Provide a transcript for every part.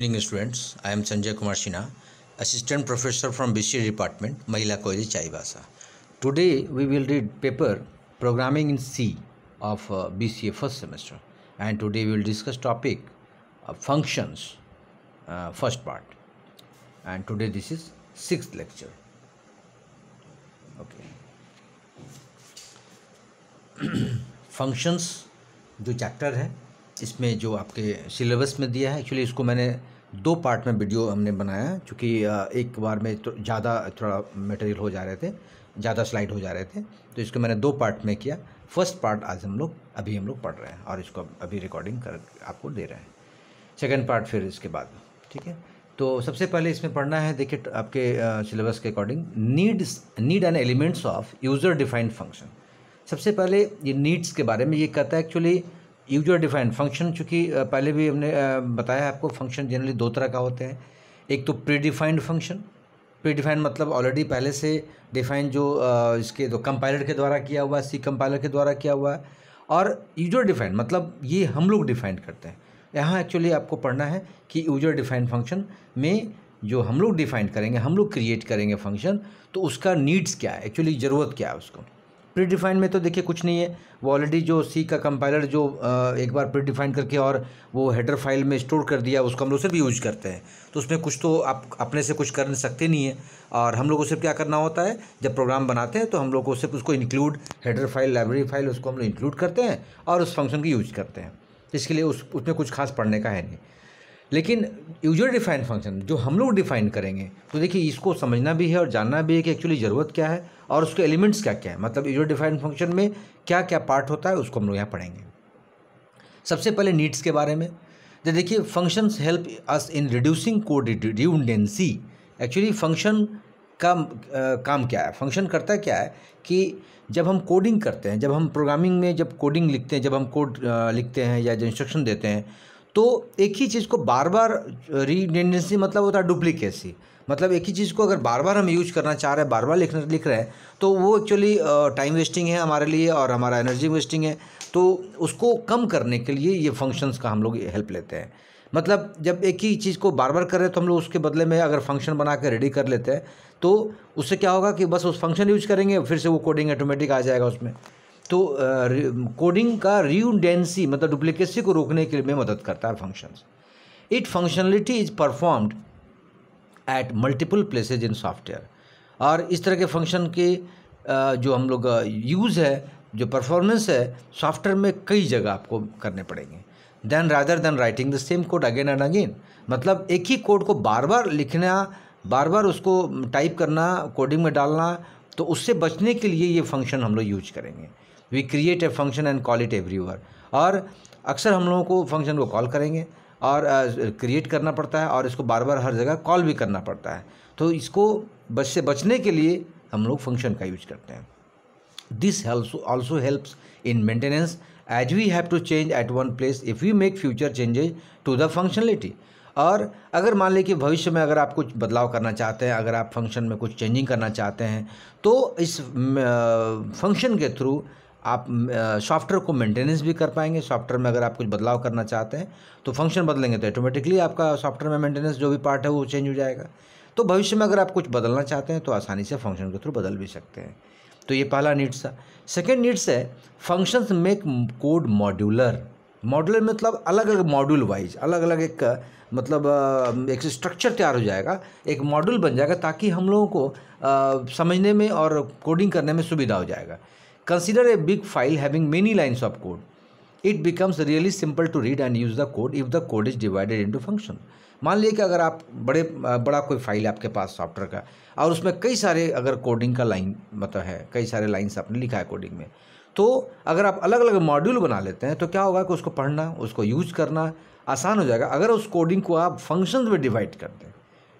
Evening students I am Sanjay Kumar Sinha assistant professor from B C department Mahila college Chaibasa today we will read paper programming in C of B C A first semester and today we will discuss topic functions first part and today this is six lecture okay functions जो chapter है इसमें जो आपके syllabus में दिया है actually इसको मैंने दो पार्ट में वीडियो हमने बनाया चूँकि एक बार में तो ज़्यादा थोड़ा मटेरियल हो जा रहे थे ज़्यादा स्लाइड हो जा रहे थे तो इसको मैंने दो पार्ट में किया फर्स्ट पार्ट आज हम लोग अभी हम लोग पढ़ रहे हैं और इसको अभी रिकॉर्डिंग कर आपको दे रहे हैं सेकेंड पार्ट फिर इसके बाद ठीक है तो सबसे पहले इसमें पढ़ना है देखिए आपके सिलेबस के according needs need and elements of user defined function सबसे पहले ये नीड्स के बारे में ये कहता है एक्चुअली यूजर डिफाइंड फंक्शन चूंकि पहले भी हमने बताया आपको फंक्शन जनरली दो तरह का होते हैं एक तो pre defined function pre defined मतलब ऑलरेडी पहले से डिफाइंड जो इसके तो कंपाइलर के द्वारा किया हुआ है सी कंपाइलर के द्वारा किया हुआ है और यूजर डिफाइंड मतलब ये हम लोग डिफाइंड करते हैं यहाँ एक्चुअली आपको पढ़ना है कि यूजर डिफाइंड फंक्शन में जो हम लोग डिफाइन करेंगे हम लोग क्रिएट करेंगे फंक्शन तो उसका नीड्स क्या है एक्चुअली ज़रूरत क्या है उसको प्री डिफाइंड में तो देखिए कुछ नहीं है वो ऑलरेडी जो सी का कंपाइलर जो एक बार प्री डिफाइंड करके और वो हेडर फाइल में स्टोर कर दिया उसको हम लोग सिर्फ यूज करते हैं तो उसमें कुछ तो आप अपने से कुछ कर सकते नहीं है और हम लोग को सिर्फ क्या करना होता है जब प्रोग्राम बनाते हैं तो हम लोग को सिर्फ उसको include header file library file उसको हम लोग इंक्लूड करते हैं और उस फंक्शन की यूज करते हैं इसके लिए उस उसमें कुछ खास पढ़ने का है नहीं लेकिन यूजर डिफाइन फंक्शन जो हम लोग डिफाइन करेंगे तो देखिए इसको समझना भी है और जानना भी है कि एक्चुअली ज़रूरत क्या है और उसके एलिमेंट्स क्या क्या है मतलब यूजर डिफाइन फंक्शन में क्या क्या पार्ट होता है उसको हम लोग यहाँ पढ़ेंगे सबसे पहले नीड्स के बारे में तो देखिए functions help us in reducing code redundancy actually function का आ, काम क्या है फंक्शन करता क्या है कि जब हम कोडिंग करते हैं जब हम प्रोग्रामिंग में जब कोडिंग लिखते हैं जब हम कोड लिखते हैं या जो इंस्ट्रक्शन देते हैं तो एक ही चीज़ को बार बार रीडेंडेंसी मतलब होता है डुप्लीकेसी मतलब एक ही चीज़ को अगर बार बार हम यूज करना चाह रहे हैं बार बार लिख लिख रहे हैं तो वो एक्चुअली टाइम वेस्टिंग है हमारे लिए और हमारा एनर्जी वेस्टिंग है तो उसको कम करने के लिए ये फंक्शंस का हम लोग हेल्प लेते हैं मतलब जब एक ही चीज़ को बार बार कर रहे हैं तो हम लोग उसके बदले में अगर फंक्शन बना कर रेडी कर लेते हैं तो उससे क्या होगा कि बस उस फंक्शन यूज करेंगे फिर से वो कोडिंग ऑटोमेटिक आ जाएगा उसमें तो कोडिंग का रियूडेंसी मतलब डुप्लीकेसी को रोकने के लिए मदद करता है function it functionality is performed at multiple places in software और इस तरह के फंक्शन के जो हम लोग यूज़ है जो परफॉर्मेंस है सॉफ्टवेयर में कई जगह आपको करने पड़ेंगे then rather than writing the same code again and again मतलब एक ही कोड को बार बार लिखना बार बार उसको टाइप करना कोडिंग में डालना तो उससे बचने के लिए ये फंक्शन हम लोग यूज करेंगे we create a function and call it everywhere और अक्सर हम लोगों को फंक्शन को कॉल करेंगे और क्रिएट uh, करना पड़ता है और इसको बार बार हर जगह कॉल भी करना पड़ता है तो इसको बच से बचने के लिए हम लोग फंक्शन का यूज करते हैं this also helps in maintenance as we have to change at one place if you make future changes to the functionality और अगर मान लें कि भविष्य में अगर आप कुछ बदलाव करना चाहते हैं अगर आप फंक्शन में कुछ चेंजिंग करना चाहते हैं तो इस फंक्शन के थ्रू आप सॉफ्टवेयर को मेंटेनेंस भी कर पाएंगे सॉफ्टवेयर में अगर आप कुछ बदलाव करना चाहते हैं तो फंक्शन बदलेंगे तो ऑटोमेटिकली आपका सॉफ्टवेयर में मेंटेनेंस जो भी पार्ट है वो चेंज हो जाएगा तो भविष्य में अगर आप कुछ बदलना चाहते हैं तो आसानी से फंक्शन के थ्रू बदल भी सकते हैं तो ये पहला नीड्स था सेकेंड नीड्स है functions make code modular modular मतलब अलग अलग मॉड्यूल वाइज अलग अलग एक मतलब एक स्ट्रक्चर तैयार हो जाएगा एक मॉड्यूल बन जाएगा ताकि हम लोगों को समझने में और कोडिंग करने में सुविधा हो जाएगा Consider a big file having many lines of code. It becomes really simple to read and use the code if the code is divided into function. मान लीजिए कि अगर आप बड़े बड़ा कोई फाइल है आपके पास सॉफ्टवेयर का और उसमें कई सारे अगर कोडिंग का लाइन मतलब है कई सारे लाइन्स आपने लिखा है कोडिंग में तो अगर आप अलग अलग मॉड्यूल बना लेते हैं तो क्या होगा कि उसको पढ़ना उसको यूज करना आसान हो जाएगा अगर उस कोडिंग को आप फंक्शंस में डिवाइड कर दें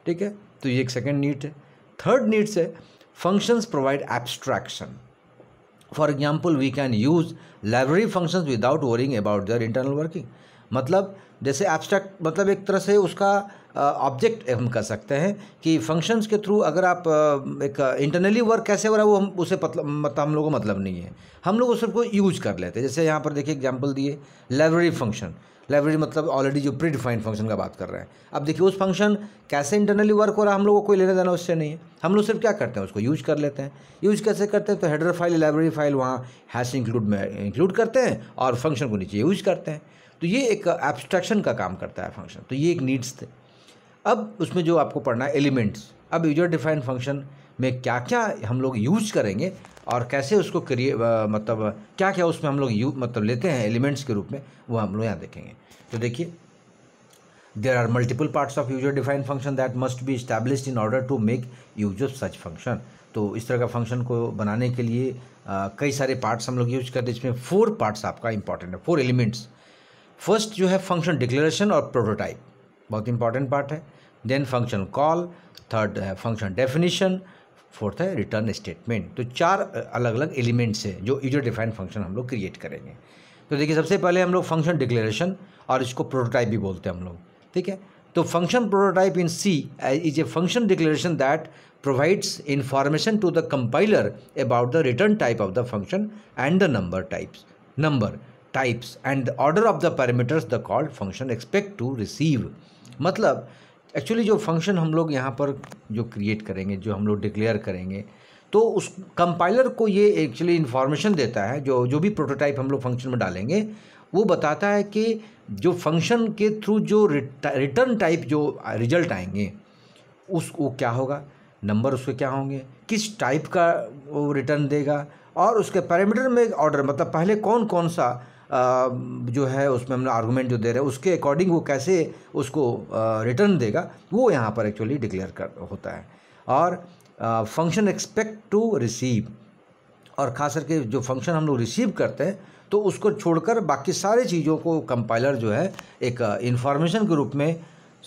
ठीक है तो ये एक सेकेंड नीट है थर्ड नीड्स है functions provide abstraction for example we can use library function without worrying about their internal working मतलब जैसे एब्स्ट्रैक्ट मतलब एक तरह से उसका ऑब्जेक्ट हम कह सकते हैं कि फंक्शंस के थ्रू अगर आप एक इंटरनली वर्क कैसे हो रहा है वो हम उसे मतलब हम लोगों को मतलब नहीं है हम लोग उसको यूज कर लेते हैं जैसे यहाँ पर देखिए एग्जांपल दिए लाइब्रेरी फंक्शन लाइब्रेरी मतलब ऑलरेडी जो प्री डिफाइंड फंक्शन का बात कर रहे हैं अब देखिए उस फंक्शन कैसे इंटरनली वर्क हो रहा है हम लोगों को कोई लेने देना उससे नहीं है हम लोग सिर्फ क्या करते हैं उसको यूज कर लेते हैं यूज कैसे करते हैं तो हेडर फाइल लाइब्रेरी फाइल वहाँ हैश इंक्लूड में इंक्लूड करते हैं और फंक्शन को नीचे यूज करते हैं तो ये एक एब्स्ट्रैक्शन का काम करता है फंक्शन तो ये एक नीड्स थे अब उसमें जो आपको पढ़ना है एलिमेंट्स अब यूजर डिफाइंड फंक्शन में क्या क्या हम लोग यूज करेंगे और कैसे उसको करिए मतलब क्या क्या उसमें हम लोग यू मतलब लेते हैं एलिमेंट्स के रूप में वो हम लोग यहाँ देखेंगे तो देखिए there are multiple parts of user defined function that must be established in order to make use of such function तो इस तरह का फंक्शन को बनाने के लिए आ, कई सारे पार्ट्स हम लोग यूज करते हैं इसमें फोर पार्ट्स आपका इंपॉर्टेंट है फोर एलिमेंट्स फर्स्ट जो है फंक्शन डिक्लेरेशन और प्रोटोटाइप बहुत इंपॉर्टेंट पार्ट है then function call third function definition fourth है रिटर्न स्टेटमेंट तो चार अलग अलग एलिमेंट्स हैं जो यूजर डिफाइंड फंक्शन हम लोग क्रिएट करेंगे तो देखिए सबसे पहले हम लोग फंक्शन डिक्लेरेशन और इसको प्रोटोटाइप भी बोलते हैं हम लोग ठीक है तो function prototype in C is a function declaration that provides information to the compiler about the return type of the function and the number types number types and order of the parameters the called function expect to receive मतलब actually जो function हम लोग यहाँ पर जो create करेंगे जो हम लोग डिक्लेयर करेंगे तो उस कंपाइलर को ये एक्चुअली इन्फॉर्मेशन देता है जो जो भी प्रोटोटाइप हम लोग फंक्शन में डालेंगे वो बताता है कि जो फंक्शन के थ्रू जो रिटर्न टाइप जो रिजल्ट आएंगे उस वो क्या होगा नंबर उसके क्या होंगे किस टाइप का वो रिटर्न देगा और उसके पैरामीटर में ऑर्डर मतलब पहले कौन कौन सा जो है उसमें हम आर्गूमेंट जो दे रहे हैं उसके अकॉर्डिंग वो कैसे उसको रिटर्न देगा वो यहाँ पर एक्चुअली डिक्लेयर कर होता है और फंक्शन एक्सपेक्ट टू रिसीव और ख़ास करके जो फंक्शन हम लोग रिसीव करते हैं तो उसको छोड़कर बाकी सारे चीज़ों को कंपाइलर जो है एक इन्फॉर्मेशन के रूप में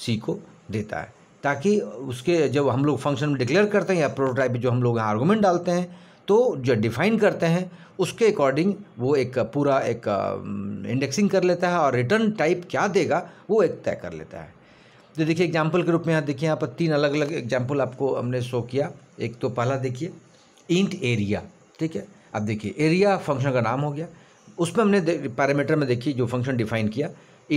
सी को देता है ताकि उसके जब हम लोग फंक्शन में डिक्लेयर करते हैं या प्रोटोटाइप जो हम लोग यहाँ आर्गूमेंट डालते हैं तो जो डिफ़ाइन करते हैं उसके अकॉर्डिंग वो एक पूरा एक इंडेक्सिंग कर लेता है और रिटर्न टाइप क्या देगा वो एक तय कर लेता है तो देखिए एग्जाम्पल के रूप में यहाँ देखिए यहाँ पर तीन अलग अलग एग्जाम्पल आपको हमने शो किया एक तो पहला देखिए इंट एरिया ठीक है अब देखिए एरिया फंक्शन का नाम हो गया उसमें हमने पैरामीटर में देखिए जो फंक्शन डिफाइन किया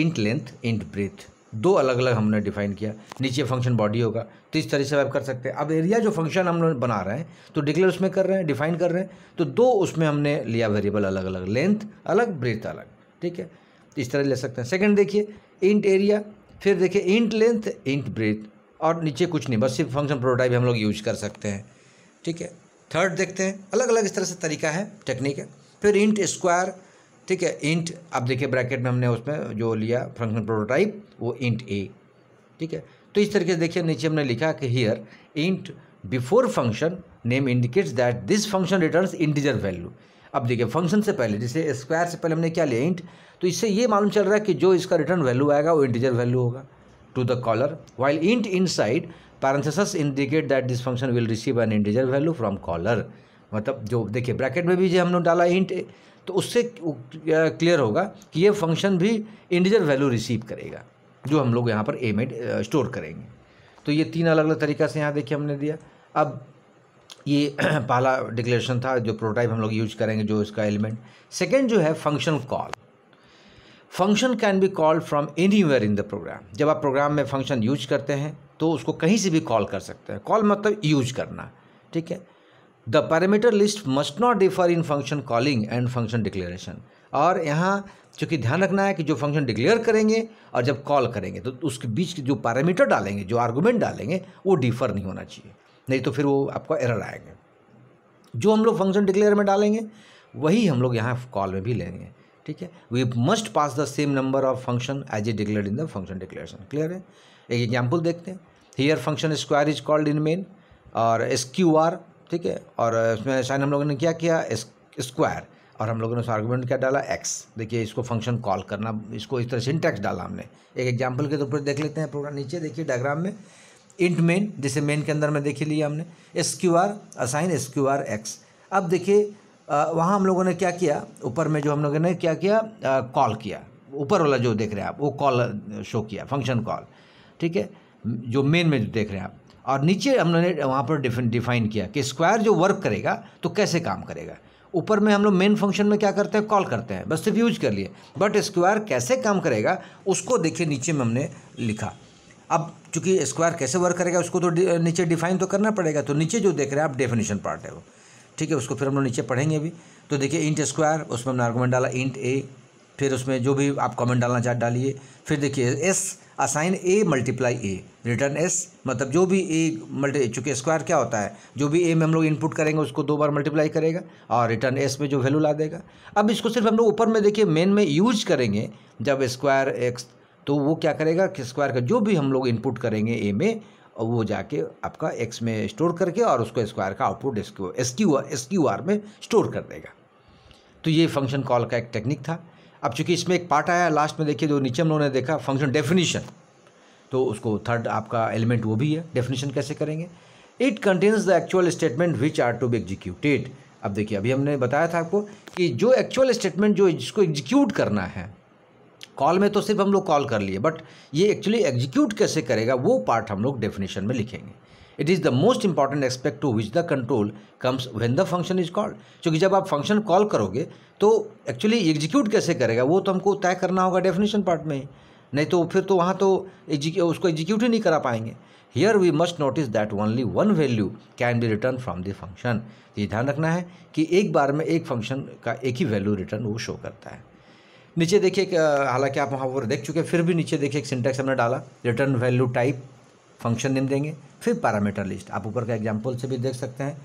इंट लेंथ इंट ब्रेथ दो अलग अलग हमने डिफाइन किया नीचे फंक्शन बॉडी होगा तो इस तरह से आप कर सकते हैं अब एरिया जो फंक्शन हम लोग बना रहे हैं तो डिक्लेयर उसमें कर रहे हैं डिफाइन कर रहे हैं तो दो उसमें हमने लिया वेरिएबल अलग अलग लेंथ अलग ब्रेथ अलग ठीक है इस तरह ले सकते हैं सेकेंड देखिए इंट एरिया फिर देखिए इंट लेंथ इंट ब्रेथ और नीचे कुछ नहीं बस सिर्फ फंक्शन प्रोटोटाइप हम लोग यूज कर सकते हैं ठीक है थर्ड देखते हैं अलग अलग इस तरह से तरीका है टेक्निक है फिर इंट स्क्वायर ठीक है इंट अब देखिए ब्रैकेट में हमने उसमें जो लिया फंक्शन प्रोटोटाइप वो इंट ए ठीक है तो इस तरीके से देखिए नीचे हमने लिखा कि here int before function name indicates that this function returns integer value अब देखिए फंक्शन से पहले जैसे स्क्वायर से पहले हमने क्या लिया इंट तो इससे ये मालूम चल रहा है कि जो इसका रिटर्न वैल्यू आएगा वो इंटीजर वैल्यू होगा to the caller while int inside parenthesis indicate that this function will receive an integer value from caller मतलब जो देखिए ब्रैकेट में भी जो हमने डाला इंट तो उससे क्लियर होगा कि ये फंक्शन भी इंडिजर वैल्यू रिसीव करेगा जो हम लोग यहाँ पर ए में स्टोर करेंगे तो ये तीन अलग अलग तरीका से यहाँ देखिए हमने दिया अब ये पहला डिक्लेरेशन था जो प्रोटोटाइप हम लोग यूज करेंगे जो इसका एलिमेंट सेकेंड जो है function call function can be call from anywhere in the program जब आप प्रोग्राम में फंक्शन यूज करते हैं तो उसको कहीं से भी कॉल कर सकते हैं कॉल मतलब यूज करना ठीक है the parameter list must not differ in function calling and function declaration और यहाँ चूँकि ध्यान रखना है कि जो फंक्शन डिक्लेयर करेंगे और जब कॉल करेंगे तो उसके बीच जो पैरामीटर डालेंगे जो आर्गूमेंट डालेंगे वो डिफर नहीं होना चाहिए नहीं तो फिर वो आपका एरर आएंगे जो हम लोग फंक्शन डिक्लेयर में डालेंगे वही हम लोग यहाँ कॉल में भी लेंगे ठीक है we must pass the same number of function as a declare in the function declaration clear है एक एग्जाम्पल देखते हैं here function square is called in main और एस क्यू आर ठीक है और इसमें साइन हम लोगों ने क्या किया स्क्वायर और हम लोगों ने उसमें आर्गूमेंट क्या डाला एक्स देखिए इसको फंक्शन कॉल करना इसको इस तरह से इंटेक्स डाला हमने एक एग्जाम्पल के तौर तो पर देख लेते हैं प्रोग्राम नीचे देखिए डायग्राम में इंट मेन जिसे मेन के अंदर में देखी लिया हमने S Q R assign S Q R X अब देखिए वहाँ हम लोगों ने क्या किया ऊपर में जो हम लोगों ने क्या किया कॉल किया ऊपर वाला जो देख रहे हैं आप वो कॉल शो किया फंक्शन कॉल ठीक है जो मेन में जो देख रहे हैं आप और नीचे हमने वहाँ पर डिफाइन किया कि स्क्वायर जो वर्क करेगा तो कैसे काम करेगा ऊपर में हम लोग मेन फंक्शन में क्या करते हैं कॉल करते हैं बस सिर्फ यूज कर लिए बट स्क्वायर कैसे काम करेगा उसको देखिए नीचे में हमने लिखा अब चूंकि स्क्वायर कैसे वर्क करेगा उसको तो नीचे डिफाइन तो करना पड़ेगा तो नीचे जो देख रहे हैं आप डेफिनेशन पार्ट है वो ठीक है उसको फिर हम लोग नीचे पढ़ेंगे भी तो देखिए इंट स्क्वायर उसमें हमने आर्गूमेंट डाला इंट ए फिर उसमें जो भी आप कमेंट डालना चाहते डालिए फिर देखिए S assign A multiply A return S मतलब जो भी ए मल्टी चूँकि स्क्वायर क्या होता है जो भी ए में हम लोग इनपुट करेंगे उसको दो बार मल्टीप्लाई करेगा और रिटर्न एस में जो वैल्यू ला देगा अब इसको सिर्फ हम लोग ऊपर में देखिए मेन में यूज करेंगे जब स्क्वायर एक्स तो वो क्या करेगा कि स्क्वायर का जो भी हम लोग इनपुट करेंगे ए में वो जाके आपका एक्स में स्टोर करके और उसको स्क्वायर का output S Q S Q R में स्टोर कर देगा तो ये फंक्शन कॉल का एक टेक्निक था अब चूंकि इसमें एक पार्ट आया लास्ट में देखिए जो नीचे हम लोगों ने देखा फंक्शन डेफिनेशन तो उसको थर्ड आपका एलिमेंट वो भी है डेफिनेशन कैसे करेंगे it contains the actual statement which are to be executed अब देखिए अभी हमने बताया था आपको कि जो एक्चुअल स्टेटमेंट जो जिसको एग्जीक्यूट करना है कॉल में तो सिर्फ हम लोग कॉल कर लिए बट ये एक्चुअली एग्जीक्यूट कैसे करेगा वो पार्ट हम लोग डेफिनेशन में लिखेंगे it is the most important aspect to which the control comes when the function is called क्योंकि जब आप फंक्शन कॉल करोगे तो एक्चुअली एग्जीक्यूट कैसे करेगा वो तो हमको तय करना होगा डेफिनेशन पार्ट में नहीं तो फिर तो वहाँ तो उसको एग्जीक्यूट ही नहीं करा पाएंगे here we must notice that only one value can be return from the function तो ये ध्यान रखना है कि एक बार में एक फंक्शन का एक ही वैल्यू रिटर्न वो शो करता है नीचे देखिए हालांकि आप वहाँ पर देख चुके फिर भी नीचे देखिए एक सिंटेक्स हमने डाला return value type function name देंगे फिर पैरामीटर लिस्ट आप ऊपर का एग्जाम्पल से भी देख सकते हैं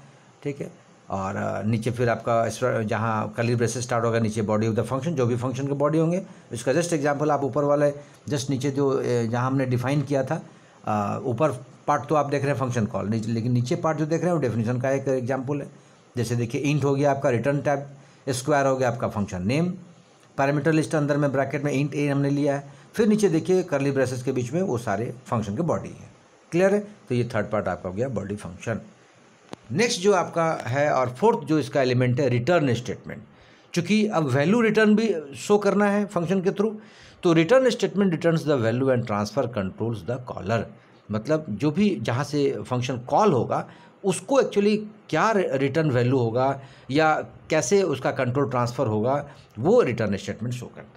ठीक है और नीचे फिर आपका जहाँ कलर ब्रेसेस स्टार्ट होगा नीचे बॉडी ऑफ द फंक्शन जो भी फंक्शन के बॉडी होंगे उसका जस्ट एग्जाम्पल आप ऊपर वाले जस्ट नीचे जो जहाँ हमने डिफाइन किया था ऊपर पार्ट तो आप देख रहे हैं फंक्शन कॉल नीचे लेकिन नीचे पार्ट जो देख रहे हैं वो डेफिनेशन का एक एग्जाम्पल है जैसे देखिए इंट हो गया आपका रिटर्न टाइप स्क्वायर हो गया आपका फंक्शन नेम पैरामीटर लिस्ट अंदर में ब्रैकेट में इंट ए हमने लिया है फिर नीचे देखिए करली ब्रेसेस के बीच में वो सारे फंक्शन के बॉडी हैं क्लियर है तो ये थर्ड पार्ट आपका हो गया बॉडी फंक्शन नेक्स्ट जो आपका है और फोर्थ जो इसका एलिमेंट है रिटर्न स्टेटमेंट चूँकि अब वैल्यू रिटर्न भी शो करना है फंक्शन के थ्रू तो return statement returns the value and transfer controls the caller मतलब जो भी जहाँ से फंक्शन कॉल होगा उसको एक्चुअली क्या रिटर्न वैल्यू होगा या कैसे उसका कंट्रोल ट्रांसफ़र होगा वो रिटर्न स्टेटमेंट शो करता है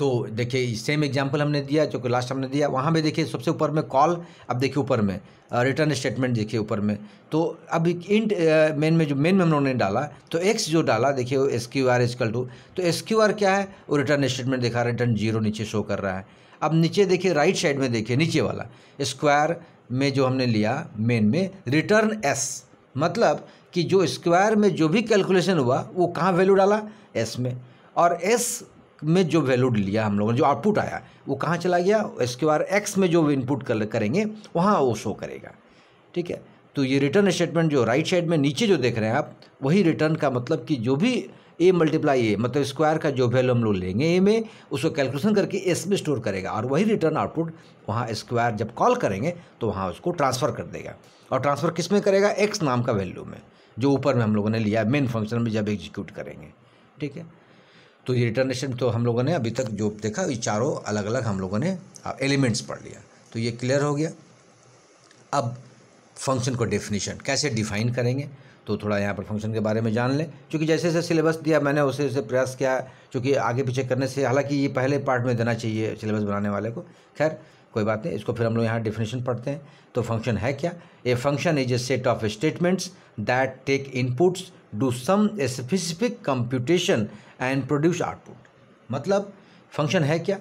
तो देखिए सेम एग्जांपल हमने दिया जो कि लास्ट हमने दिया वहाँ पे देखिए सबसे ऊपर में कॉल अब देखिए ऊपर में रिटर्न स्टेटमेंट देखिए ऊपर में तो अब इंट मेन में जो मेन में उन्होंने डाला तो एक्स जो डाला देखिए S Q R equal to तो एस क्यू आर क्या है वो रिटर्न स्टेटमेंट दिखा रहा है रिटर्न जीरो नीचे शो कर रहा है अब नीचे देखिए राइट साइड में देखिए नीचे वाला स्क्वायर में जो हमने लिया मेन में रिटर्न एस मतलब कि जो स्क्वायर में जो भी कैलकुलेशन हुआ वो कहाँ वैल्यू डाला एस में और एस में जो वैल्यू लिया हम लोगों ने जो आउटपुट आया वो कहाँ चला गया इसके बाद एक्स में जो इनपुट कर, करेंगे वहाँ वो शो करेगा ठीक है तो ये रिटर्न स्टेटमेंट जो राइट साइड में नीचे जो देख रहे हैं आप वही रिटर्न का मतलब कि जो भी ए मल्टीप्लाई ए मतलब स्क्वायर का जो वैल्यू हम लोग लेंगे ए में उसको कैलकुलेशन करके एस में स्टोर करेगा और वही रिटर्न आउटपुट वहाँ स्क्वायर जब कॉल करेंगे तो वहाँ उसको ट्रांसफ़र कर देगा और ट्रांसफ़र किस में करेगा एक्स नाम का वैल्यू में जो ऊपर में हम लोगों ने लिया मेन फंक्शन में जब एग्जीक्यूट करेंगे ठीक है तो ये रिटर्नेशन तो हम लोगों ने अभी तक जो देखा ये चारों अलग अलग हम लोगों ने एलिमेंट्स पढ़ लिया तो ये क्लियर हो गया अब फंक्शन को डेफिनेशन कैसे डिफाइन करेंगे तो थोड़ा यहाँ पर फंक्शन के बारे में जान लें क्योंकि जैसे जैसे सिलेबस दिया मैंने उसे उसे प्रयास किया क्योंकि आगे पीछे करने से हालांकि ये पहले पार्ट में देना चाहिए सिलेबस बनाने वाले को खैर कोई बात नहीं इसको फिर हम लोग यहाँ डिफिनेशन पढ़ते हैं तो फंक्शन है क्या a function is a set of statements that take inputs do some specific computation and produce output मतलब फंक्शन है क्या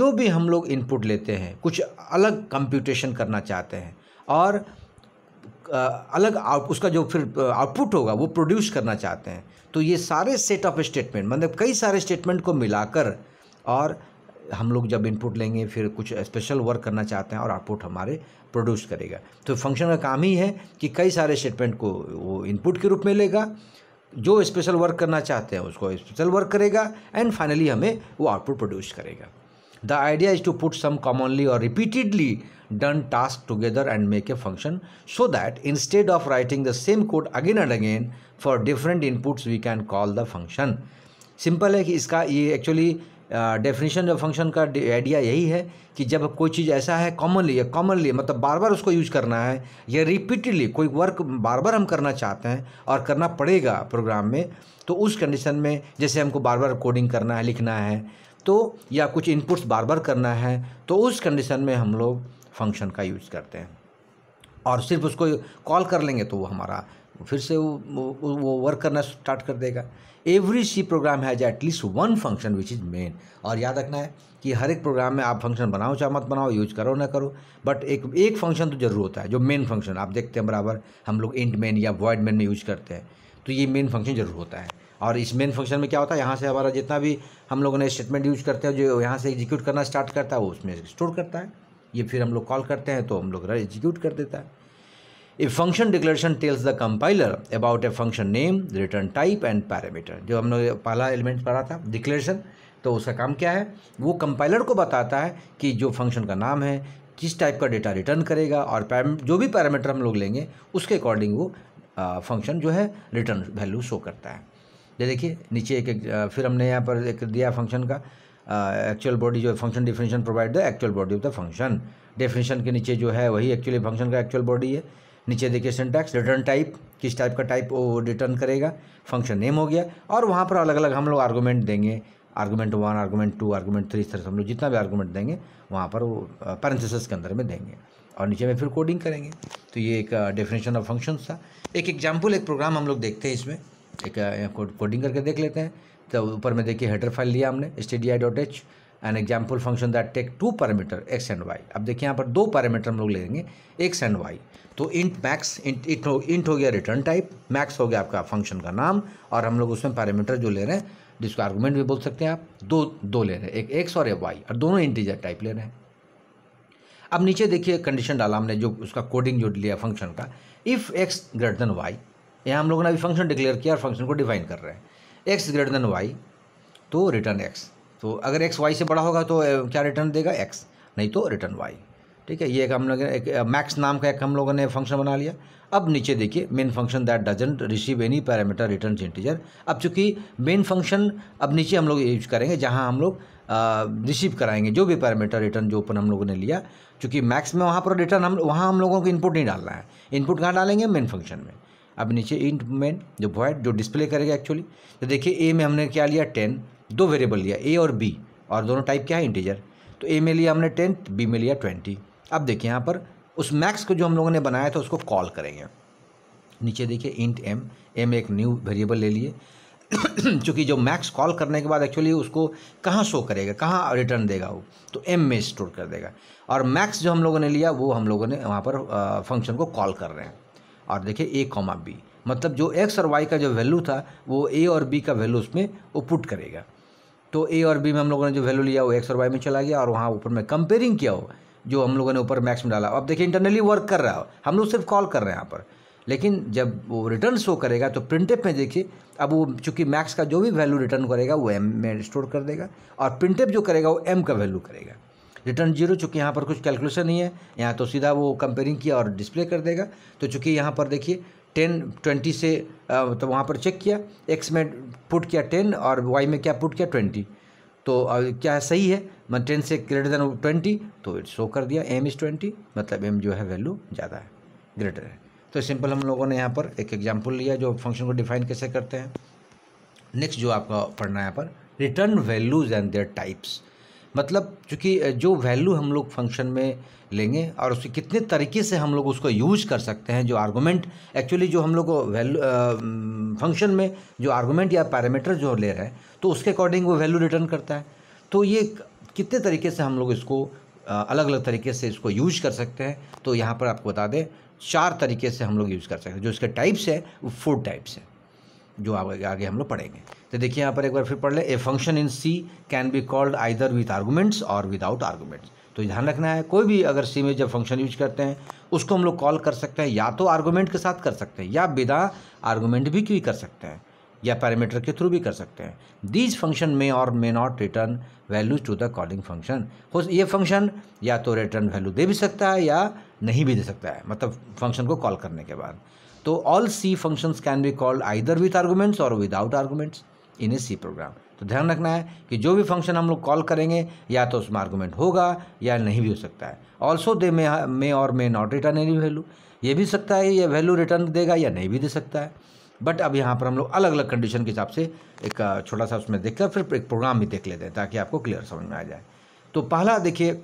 जो भी हम लोग इनपुट लेते हैं कुछ अलग कंप्यूटेशन करना चाहते हैं और अलग आउट उसका जो फिर आउटपुट होगा वो प्रोड्यूस करना चाहते हैं तो ये सारे सेट ऑफ स्टेटमेंट मतलब कई सारे स्टेटमेंट को मिलाकर और हम लोग जब इनपुट लेंगे फिर कुछ स्पेशल वर्क करना चाहते हैं और आउटपुट हमारे प्रोड्यूस करेगा तो फंक्शन का काम ही है कि कई सारे स्टेटमेंट को वो इनपुट के रूप में लेगा जो स्पेशल वर्क करना चाहते हैं उसको स्पेशल वर्क करेगा एंड फाइनली हमें वो आउटपुट प्रोड्यूस करेगा the idea is to put some commonly और repeatedly done task together and make a function so that instead of writing the same code again and again for different inputs we can call the function simple है कि इसका ये actually definition of function का idea यही है कि जब कोई चीज़ ऐसा है कॉमनली या कॉमनली मतलब बार बार उसको यूज करना है या रिपीटेडली कोई वर्क बार बार हम करना चाहते हैं और करना पड़ेगा प्रोग्राम में तो उस कंडीशन में जैसे हमको बार बार कोडिंग करना है लिखना है तो या कुछ इनपुट्स बार बार करना है तो उस कंडीशन में हम लोग फंक्शन का यूज़ करते हैं और सिर्फ उसको कॉल कर लेंगे तो वो हमारा फिर से वो वो, वो वर्क करना स्टार्ट कर देगा every C program has at least one function which is main और याद रखना है कि हर एक प्रोग्राम में आप फंक्शन बनाओ चाहे मत बनाओ यूज करो ना करो बट एक एक फंक्शन तो जरूर होता है जो मेन फंक्शन आप देखते हैं बराबर हम लोग इंट मेन या वॉइड मेन में यूज करते हैं तो ये मेन फंक्शन जरूर होता है और इस मेन फंक्शन में क्या होता है यहाँ से हमारा जितना भी हम लोगों ने स्टेटमेंट यूज करते हैं जो यहाँ से एग्जीक्यूट करना स्टार्ट करता है वो उसमें स्टोर करता है ये फिर हम लोग कॉल करते हैं तो हम लोग एग्जीक्यूट कर देता है a function declaration tells the compiler about a function name return type and parameter जो हमने पहला एलिमेंट पढ़ा था डिक्लेरेशन तो उसका काम क्या है वो कंपाइलर को बताता है कि जो फंक्शन का नाम है किस टाइप का डेटा रिटर्न करेगा और जो भी पैरामीटर हम लोग लेंगे उसके अकॉर्डिंग वो फंक्शन जो है रिटर्न वैल्यू शो करता है ये देखिए नीचे एक, एक फिर हमने यहाँ पर एक दिया फंक्शन का एक्चुअल बॉडी जो function definition provide the actual body of the function definition के नीचे जो है वही एक्चुअली फंक्शन का एक्चुअल बॉडी है नीचे देखिए सिंटैक्स रिटर्न टाइप किस टाइप का टाइप वो रिटर्न करेगा फंक्शन नेम हो गया और वहाँ पर अलग अलग हम लोग आर्गूमेंट देंगे argument one argument two argument three इस तरह से हम लोग जितना भी आर्गूमेंट देंगे वहाँ पर वो पैरेंथिस के अंदर में देंगे और नीचे में फिर कोडिंग करेंगे तो ये एक डेफिनेशन ऑफ फंक्शन था एक एग्जाम्पल एक प्रोग्राम हम लोग देखते हैं इसमें एक कोडिंग करके देख लेते हैं तो ऊपर में देखिए हेडर फाइल लिया हमने S T D I dot H an example function that take two parameter X and Y अब देखिए यहाँ पर दो पैरामीटर हम लोग लेंगे एक्स एंड वाई तो इंट मैक्स इंट इंट हो, इंट हो गया रिटर्न टाइप मैक्स हो गया आपका फंक्शन का नाम और हम लोग उसमें पैरामीटर जो ले रहे हैं जिसको आर्गूमेंट भी बोल सकते हैं आप दो दो ले रहे हैं एक एक्स और एक वाई और दोनों इंटीजर टाइप ले रहे हैं अब नीचे देखिए कंडीशन डाला हमने जो उसका कोडिंग जो लिया फंक्शन का if X greater than Y यहाँ हम लोगों ने अभी फंक्शन डिक्लेयर किया और फंक्शन को डिफाइन कर रहे हैं एक्स ग्रेटर देन वाई तो रिटर्न एक्स तो अगर एक्स वाई से बड़ा होगा तो क्या रिटर्न देगा एक्स नहीं तो रिटर्न वाई ठीक है ये एक हम लोग एक मैक्स नाम का एक हम लोगों ने फंक्शन बना लिया अब नीचे देखिए main function that doesn't receive any parameter return integer अब चूंकि मेन फंक्शन अब नीचे हम लोग यूज करेंगे जहाँ हम लोग रिसीव कराएंगे जो भी पैरामीटर रिटर्न जो ओपन हम लोगों ने लिया चूंकि मैक्स में वहाँ पर रिटर्न हम वहाँ हम लोगों को इनपुट नहीं डालना है इनपुट कहाँ डालेंगे मेन फंक्शन में अब नीचे इंट मेन जो वॉइड जो डिस्प्ले करेगा एक्चुअली तो देखिए ए में हमने क्या लिया टेन दो वेरिएबल लिया ए और बी और दोनों टाइप क्या है इंटीजर तो ए में लिया हमने टेंथ बी में लिया ट्वेंटी अब देखिए यहाँ पर उस मैक्स को जो हम लोगों ने बनाया था उसको कॉल करेंगे नीचे देखिए इंट एम एम एक न्यू वेरिएबल ले लिए चूँकि जो मैक्स कॉल करने के बाद एक्चुअली उसको कहाँ शो करेगा कहाँ रिटर्न देगा वो तो एम में स्टोर कर देगा और मैक्स जो हम लोगों ने लिया वो हम लोगों ने वहाँ पर फंक्शन को कॉल कर रहे हैं और देखिए ए कॉमा बी मतलब जो एक्स और वाई का जो वैल्यू था वो ए और बी का वैल्यू उसमें वो पुट करेगा तो ए और बी में हम लोगों ने जो वैल्यू लिया वो एक्स और वाई में चला गया और वहाँ ऊपर में कंपेयरिंग किया हो जो हम लोगों ने ऊपर मैक्स में डाला अब देखिए इंटरनली वर्क कर रहा हो हम लोग सिर्फ कॉल कर रहे हैं यहाँ पर लेकिन जब वो रिटर्न शो करेगा तो प्रिंटेप में देखिए अब वो चूँकि मैक्स का जो भी वैल्यू रिटर्न करेगा वो एम में स्टोर कर देगा और प्रिंटेप जो करेगा वो एम का वैल्यू करेगा रिटर्न जीरो चूंकि यहाँ पर कुछ कैलकुलेशन नहीं है यहाँ तो सीधा वो कंपेयरिंग किया और डिस्प्ले कर देगा तो चूँकि यहाँ पर देखिए टेन ट्वेंटी से तो वहाँ पर चेक किया एक्स में पुट किया टेन और वाई में क्या पुट किया ट्वेंटी तो क्या सही है मतलब टेन से ग्रेटर देन ट्वेंटी तो इट शो कर दिया एम इज़ ट्वेंटी मतलब एम जो है वैल्यू ज़्यादा है ग्रेटर है तो सिंपल हम लोगों ने यहाँ पर एक एग्जाम्पल लिया जो फंक्शन को डिफाइन कैसे करते हैं नेक्स्ट जो आपका पढ़ना है यहाँ पर return values and their types मतलब चूँकि जो वैल्यू हम लोग फंक्शन में लेंगे और उसके कितने तरीके से हम लोग उसको यूज कर सकते हैं जो आर्गूमेंट एक्चुअली जो हम लोग वैल्यू फंक्शन में जो आर्गूमेंट या पैरामीटर जो ले रहे हैं तो उसके अकॉर्डिंग वो वैल्यू रिटर्न करता है तो ये कितने तरीके से हम लोग इसको अलग अलग तरीके से इसको यूज कर सकते हैं तो यहाँ पर आपको बता दें चार तरीके से हम लोग यूज़ कर सकते हैं जो इसके टाइप्स है वो फोर टाइप्स है जो आगे आगे हम लोग पढ़ेंगे तो देखिए यहाँ पर एक बार फिर पढ़ ले a function in C can be called either with arguments और विदाउट आर्गूमेंट्स तो ध्यान रखना है कोई भी अगर सी में जब फंक्शन यूज करते हैं उसको हम लोग कॉल कर सकते हैं या तो आर्गूमेंट के साथ कर सकते हैं या बिना आर्गूमेंट भी क्यों कर सकते हैं या पैरामीटर के थ्रू भी कर सकते हैं दीज फंक्शन मे और may not return values to the calling function हो ये फंक्शन या तो रिटर्न वैल्यू दे भी सकता है या नहीं भी दे सकता है मतलब फंक्शन को कॉल करने के बाद तो all C functions can be called either with arguments और without arguments in a C program तो ध्यान रखना है कि जो भी फंक्शन हम लोग कॉल करेंगे या तो उसमें आर्गूमेंट होगा या नहीं भी हो सकता है ऑल्सो दे मे मे और may not return any value ये भी सकता है ये वैल्यू रिटर्न देगा या नहीं भी दे सकता है बट अब यहाँ पर हम लोग अलग अलग कंडीशन के हिसाब से एक छोटा सा उसमें देखकर फिर एक प्रोग्राम भी देख लेते हैं ताकि आपको क्लियर समझ में आ जाए तो पहला देखिए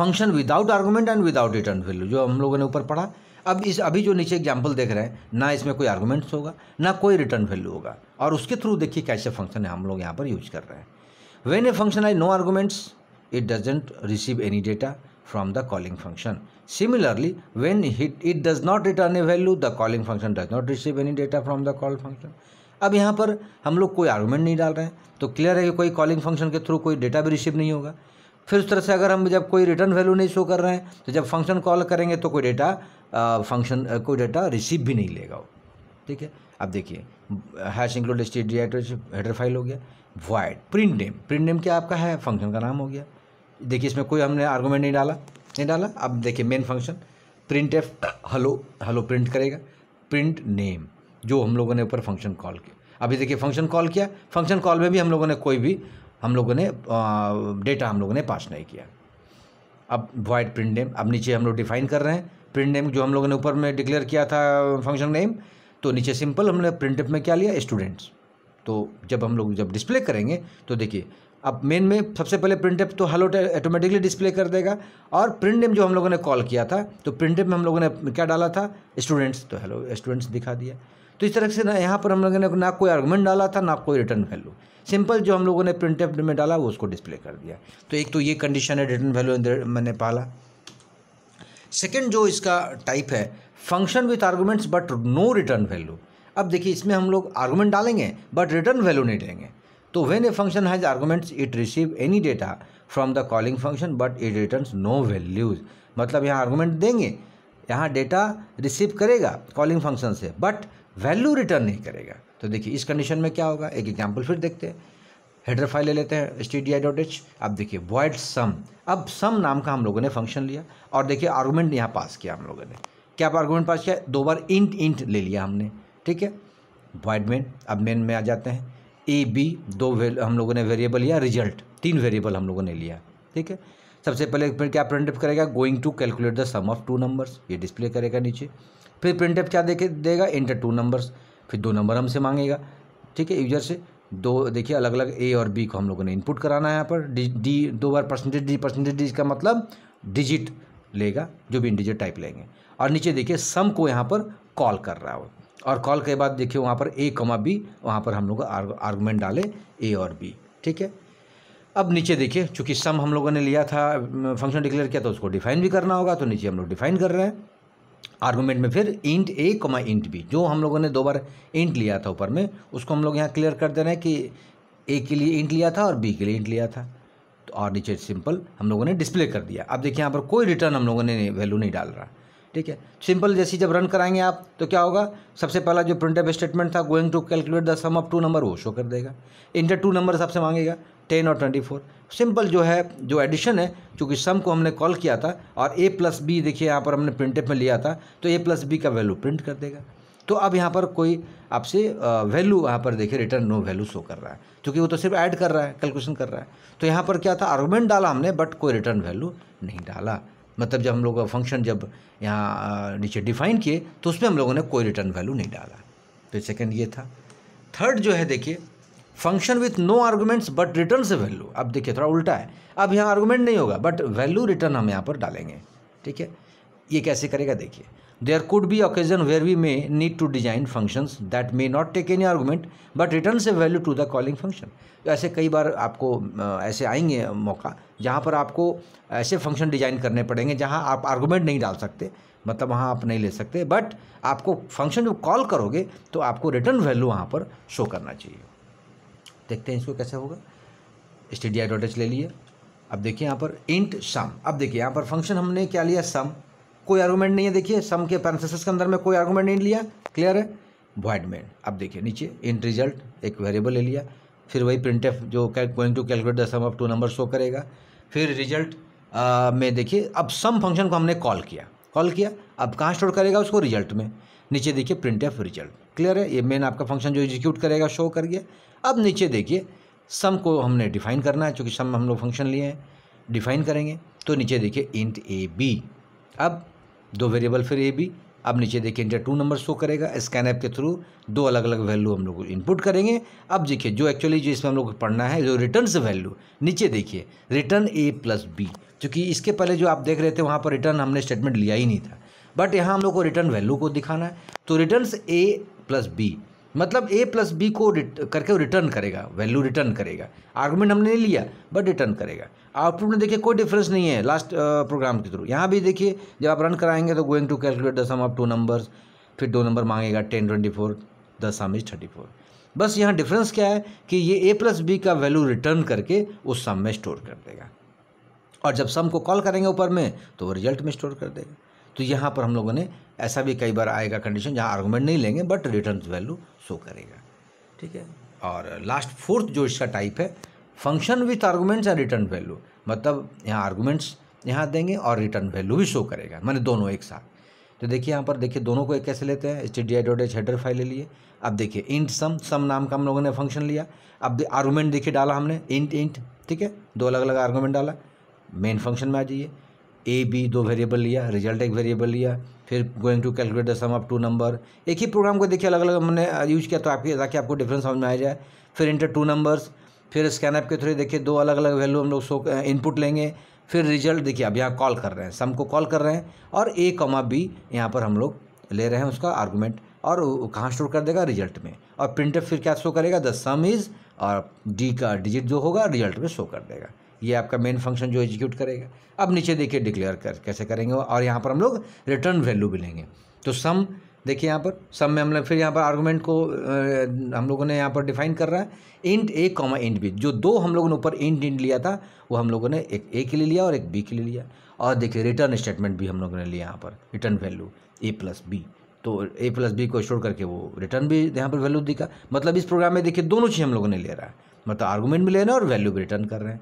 function without argument and without return value जो हम लोगों ने ऊपर पढ़ा अब इस अभी जो नीचे एग्जाम्पल देख रहे हैं ना इसमें कोई आर्गूमेंट्स होगा ना कोई रिटर्न वैल्यू होगा और उसके थ्रू देखिए कैसे फंक्शन है हम लोग यहाँ पर यूज कर रहे हैं when a function I no arguments it doesn't receive any data from the calling function similarly when it it does not return a value the calling function does not receive any data from the call function अब यहाँ पर हम लोग कोई argument नहीं डाल रहे हैं तो क्लियर है कि कोई कॉलिंग फंक्शन के थ्रू कोई डेटा भी रिसीव नहीं होगा फिर उस तरह से अगर हम जब कोई रिटर्न वैल्यू नहीं शो कर रहे हैं तो जब फंक्शन कॉल करेंगे तो कोई डेटा फंक्शन कोई डाटा रिसीव भी नहीं लेगा वो ठीक है अब देखिए hash include state header file हो गया void print name print name क्या आपका है फंक्शन का नाम हो गया देखिए इसमें कोई हमने आर्गूमेंट नहीं डाला नहीं डाला अब देखिए main function print F hello hello print करेगा प्रिंट नेम जो हम लोगों ने ऊपर फंक्शन कॉल किया अभी देखिए फंक्शन कॉल किया फंक्शन कॉल में भी हम लोगों ने कोई भी हम लोगों ने डेटा हम लोगों ने पास नहीं किया अब वाइड प्रिंट नेम अब नीचे हम लोग डिफाइन कर रहे हैं प्रिंट नेम जो हम लोगों ने ऊपर में डिक्लेयर किया था फंक्शन नेम तो नीचे सिंपल हमने प्रिंट में क्या लिया स्टूडेंट्स तो जब हम लोग जब डिस्प्ले करेंगे तो देखिए अब मेन में सबसे पहले प्रिंट एप तो हेलो ऑटोमेटिकली डिस्प्ले कर देगा और प्रिंट नेम जो हम लोगों ने कॉल किया था तो प्रिंट एप में हम लोगों ने क्या डाला था स्टूडेंट्स तो हेलो स्टूडेंट्स दिखा दिया तो इस तरह से ना यहाँ पर हम लोगों ने ना कोई आर्गूमेंट डाला था ना कोई रिटर्न वैल्यू सिंपल जो हम लोगों ने प्रिंट एप में डाला वो उसको डिस्प्ले कर दिया तो एक तो ये कंडीशन है रिटर्न वैल्यू मैंने पाला सेकेंड जो इसका टाइप है function with arguments but no return value अब देखिए इसमें हम लोग आर्गूमेंट डालेंगे बट रिटर्न वैल्यू नहीं देंगे तो when a function has arguments it receive any data from the calling function but it return no values मतलब यहाँ आर्गूमेंट देंगे यहाँ डेटा रिसीव करेगा कॉलिंग फंक्शन से बट वैल्यू रिटर्न नहीं करेगा तो देखिए इस कंडीशन में क्या होगा एक एग्जाम्पल फिर देखते हैं हेडर फाइल ले लेते हैं S T D I dot H अब देखिए वॉइड सम अब सम नाम का हम लोगों ने फंक्शन लिया और देखिए आर्गूमेंट यहाँ पास किया हम लोगों ने क्या आर्गूमेंट पास किया दो बार इंट इंट ले लिया हमने ठीक है वॉइड मेन अब मेन में आ जाते हैं ए बी दो हम लोगों ने वेरिएबल लिया रिजल्ट तीन वेरिएबल हम लोगों ने लिया ठीक है सबसे पहले फिर क्या प्रिंटअप करेगा going to calculate the sum of two numbers ये डिस्प्ले करेगा नीचे फिर प्रिंटअप क्या देखे देगा इंटर टू नंबर्स फिर दो नंबर हमसे मांगेगा ठीक है यूजर से दो देखिए अलग अलग ए और बी को हम लोगों ने इनपुट कराना है यहाँ पर डी डी दो बार परसेंटेज डी परसेंटेज डी का मतलब डिजिट लेगा जो भी इंडिजिट टाइप लेंगे और नीचे देखिए सम को यहाँ पर कॉल कर रहा हो और कॉल के बाद देखिए वहाँ पर ए कमा बी वहाँ पर हम लोग आर्गूमेंट डाले ए और बी ठीक है अब नीचे देखिए चूंकि सम हम लोगों ने लिया था फंक्शन डिक्लेयर किया तो उसको डिफाइन भी करना होगा तो नीचे हम लोग डिफाइन कर रहे हैं आर्गूमेंट में फिर इंट ए कमा इंट बी जो हम लोगों ने दो बार इंट लिया था ऊपर में उसको हम लोग यहाँ क्लियर कर दे रहे हैं कि ए के लिए इंट लिया था और बी के लिए इंट लिया था तो और नीचे सिंपल हम लोगों ने डिस्प्ले कर दिया अब देखिए यहाँ पर कोई रिटर्न हम लोगों ने वैल्यू नहीं डाल रहा ठीक है सिंपल जैसी जब रन कराएंगे आप तो क्या होगा सबसे पहला जो प्रिंट स्टेटमेंट था going to calculate the sum of two number वो शो कर देगा इंटर टू नंबर सबसे मांगेगा टेन और ट्वेंटी फोर सिंपल जो है जो एडिशन है चूँकि सम को हमने कॉल किया था और ए प्लस बी देखिए यहाँ पर हमने प्रिंट में लिया था तो ए प्लस बी का वैल्यू प्रिंट कर देगा तो अब यहाँ पर कोई आपसे वैल्यू यहाँ पर देखिए रिटर्न नो वैल्यू शो कर रहा है क्योंकि वो तो सिर्फ ऐड कर रहा है कैलकुलेशन कर रहा है तो यहाँ पर क्या था आर्गूमेंट डाला हमने बट कोई रिटर्न वैल्यू नहीं डाला मतलब जब हम लोग फंक्शन जब यहाँ नीचे डिफाइन किए तो उसमें हम लोगों ने कोई रिटर्न वैल्यू नहीं डाला तो सेकेंड ये था थर्ड जो है देखिए function with no arguments but return से वैल्यू अब देखिए थोड़ा उल्टा है अब यहाँ आर्गूमेंट नहीं होगा बट वैल्यू रिटर्न हम यहाँ पर डालेंगे ठीक है ये कैसे करेगा देखिए there could be occasion where we may need to design functions that may not take any argument but return से value to the calling function तो ऐसे कई बार आपको ऐसे आएंगे मौका जहाँ पर आपको ऐसे फंक्शन डिजाइन करने पड़ेंगे जहाँ आप आर्गूमेंट नहीं डाल सकते मतलब वहाँ आप नहीं ले सकते बट आपको फंक्शन जब कॉल करोगे तो आपको रिटर्न वैल्यू वहाँ पर शो करना चाहिए देखते हैं इसको कैसे होगा स्टेडी आई डॉट एच ले लिए अब देखिए यहाँ पर इंट सम अब देखिए यहाँ पर फंक्शन हमने क्या लिया सम कोई आर्गूमेंट नहीं है देखिए सम के पैरसेस के अंदर में कोई आर्गूमेंट नहीं लिया क्लियर है वाइड मेन अब देखिए नीचे इंट रिजल्ट एक वेरिएबल ले लिया फिर वही प्रिंट एफ जो going to calculate the sum of two number show करेगा फिर रिजल्ट में देखिए अब सम फंक्शन को हमने कॉल किया कॉल किया अब कहाँ स्टोर करेगा उसको रिजल्ट में नीचे देखिए प्रिंट एफ रिजल्ट क्लियर है ये मेन आपका फंक्शन जो एग्जीक्यूट करेगा शो कर गया अब नीचे देखिए सम को हमने डिफाइन करना है चूँकि सम हम लोग फंक्शन लिए हैं डिफाइन करेंगे तो नीचे देखिए इंट ए बी अब दो वेरिएबल फिर ए बी अब नीचे देखिए इंटर टू नंबर शो करेगा स्कैन ऐप के थ्रू दो अलग अलग वैल्यू हम लोग इनपुट करेंगे अब देखिए जो एक्चुअली जो इसमें हम लोग पढ़ना है जो रिटर्न वैल्यू नीचे देखिए रिटर्न ए प्लस बी चूँकि इसके पहले जो आप देख रहे थे वहाँ पर रिटर्न हमने स्टेटमेंट लिया ही नहीं था बट यहाँ हम लोग को रिटर्न वैल्यू को दिखाना है तो रिटर्न ए प्लस बी मतलब ए प्लस बी को करके वो रिटर्न करेगा वैल्यू रिटर्न करेगा आर्गूमेंट हमने नहीं लिया बट रिटर्न करेगा आउटपुट में देखिए कोई डिफरेंस नहीं है लास्ट प्रोग्राम के थ्रू यहाँ भी देखिए जब आप रन कराएंगे तो going to calculate the sum of two numbers फिर दो नंबर मांगेगा ten twenty four the sum is thirty four बस यहाँ डिफरेंस क्या है कि ये ए प्लस बी का वैल्यू रिटर्न करके उस सम में स्टोर कर देगा और जब सम को कॉल करेंगे ऊपर में तो वो रिजल्ट में स्टोर कर देगा तो यहाँ पर हम लोगों ने ऐसा भी कई बार आएगा कंडीशन जहाँ आर्गूमेंट नहीं लेंगे बट रिटर्न वैल्यू शो करेगा ठीक है और लास्ट फोर्थ जो इसका टाइप है function with arguments and return value मतलब यहाँ आर्गूमेंट्स यहाँ देंगे और रिटर्न वैल्यू भी शो करेगा मैंने दोनों एक साथ तो देखिए यहाँ पर देखिए दोनों को एक कैसे लेते हैं H D I dot H header file ले लिए अब देखिए इंट सम सम नाम का हम लोगों ने फंक्शन लिया अब आर्गूमेंट देखिए डाला हमने इंट इंट ठीक है दो अलग अलग आर्गूमेंट डाला मेन फंक्शन में आ जाइए ए बी दो वेरिएबल लिया रिजल्ट एक वेरिएबल लिया फिर going to calculate the sum up to number एक ही प्रोग्राम को देखिए अलग अलग हमने यूज किया तो आपके ताकि आपको डिफरेंस समझ में आ जाए फिर इंटर टू नंबर्स फिर स्कैन ऐप के थ्रू देखिए दो अलग अलग वैल्यू हम लोग सो इनपुट लेंगे फिर रिजल्ट देखिए अब यहाँ कॉल कर रहे हैं सम को कॉल कर रहे हैं और ए कॉमा बी यहाँ पर हम लोग ले रहे हैं उसका आर्गूमेंट और कहाँ स्टोर कर देगा रिजल्ट में और प्रिंटर फिर क्या शो करेगा द सम इज़ और डी का डिजिट जो होगा रिजल्ट में शो कर देगा ये आपका मेन फंक्शन जो एग्जीक्यूट करेगा अब नीचे देखिए डिक्लेयर कर कैसे करेंगे और यहाँ पर हम लोग रिटर्न वैल्यू भी लेंगे तो सम देखिए यहाँ पर सम में हम लोग फिर यहाँ पर आर्गूमेंट को आ, हम लोगों ने यहाँ पर डिफाइन कर रहा है int A comma int B जो दो हम लोगों ने ऊपर इंट इंट लिया था वो हम लोगों ने एक ए के लिए लिया और एक बी के लिए लिया और देखिए रिटर्न स्टेटमेंट भी हम लोगों ने लिया यहाँ पर return value A plus B तो ए प्लस बी को स्टोर करके वो रिटर्न भी यहाँ पर वैल्यू दिखा मतलब इस प्रोग्राम में देखिए दोनों चीज़ हम लोगों ने ले रहा है मतलब आर्गूमेंट भी ले रहे हैं और वैल्यू भी रिटर्न कर रहे हैं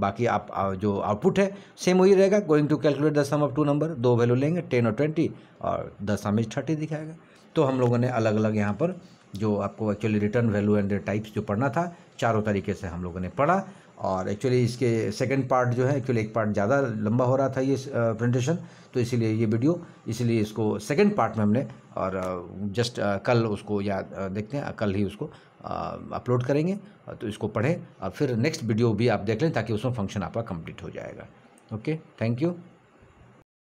बाकी आप जो आउटपुट है सेम वही रहेगा going to calculate the sum of two number दो वैल्यू लेंगे टेन और ट्वेंटी और द सम इज थर्टी दिखाएगा तो हम लोगों ने अलग अलग यहाँ पर जो आपको actually return value and types जो पढ़ना था चारों तरीके से हम लोगों ने पढ़ा और एक्चुअली इसके सेकंड पार्ट जो है एक्चुअली एक पार्ट ज़्यादा लंबा हो रहा था ये प्रेजेंटेशन तो इसीलिए ये वीडियो इसीलिए इसको सेकेंड पार्ट में हमने और जस्ट कल उसको या देखते हैं कल ही उसको अपलोड करेंगे तो इसको पढ़ें और फिर नेक्स्ट वीडियो भी आप देख लें ताकि उसमें फंक्शन आपका कंप्लीट हो जाएगा ओके थैंक यू